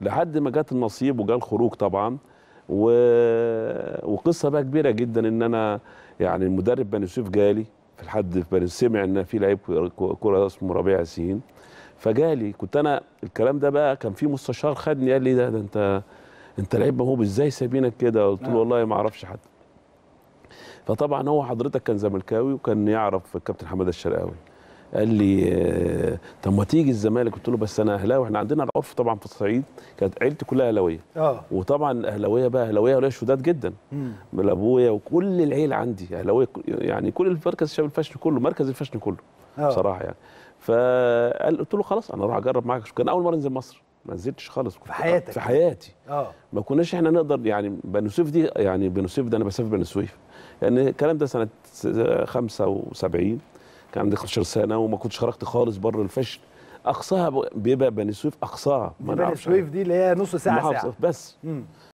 لحد ما جت النصيب وجا الخروج طبعا و... وقصه بقى كبيره جدا ان انا يعني المدرب بني يوسف جالي في الحد في سمع ان في لعيب كوره اسمه ربيع ياسين فجالي كنت انا الكلام ده بقى كان في مستشار خدني قال لي ده, ده انت انت لعيب موهوب ازاي سايبينك كده قلت له نعم. والله ما اعرفش حد فطبعا هو حضرتك كان زملكاوي وكان يعرف الكابتن حماده الشرقاوي قال لي آه، طب ما تيجي الزمالك قلت له بس انا اهلاوي احنا عندنا العرف طبعا في الصعيد كانت عيلتي كلها اهلاويه اه وطبعا اهلاويه بقى اهلاويه اهلاويه شداد جدا من ابويا وكل العيله عندي اهلاويه يعني كل المركز الشباب الفشل كله مركز الفشل كله أوه. بصراحه يعني فقال قلت له خلاص انا اروح اجرب معاك كان اول مره انزل مصر ما نزلتش خالص في حياتك في حياتي اه ما كناش احنا نقدر يعني بنو سويف دي يعني بنو سويف ده انا بسافر بنو سويف يعني الكلام ده سنه 75 كان عندي 15 سنه وما كنتش خرجت خالص بره الفشل اقصاها بيبقى بني سويف اقصاها بني سويف دي اللي هي نص ساعه ساعه بس مم.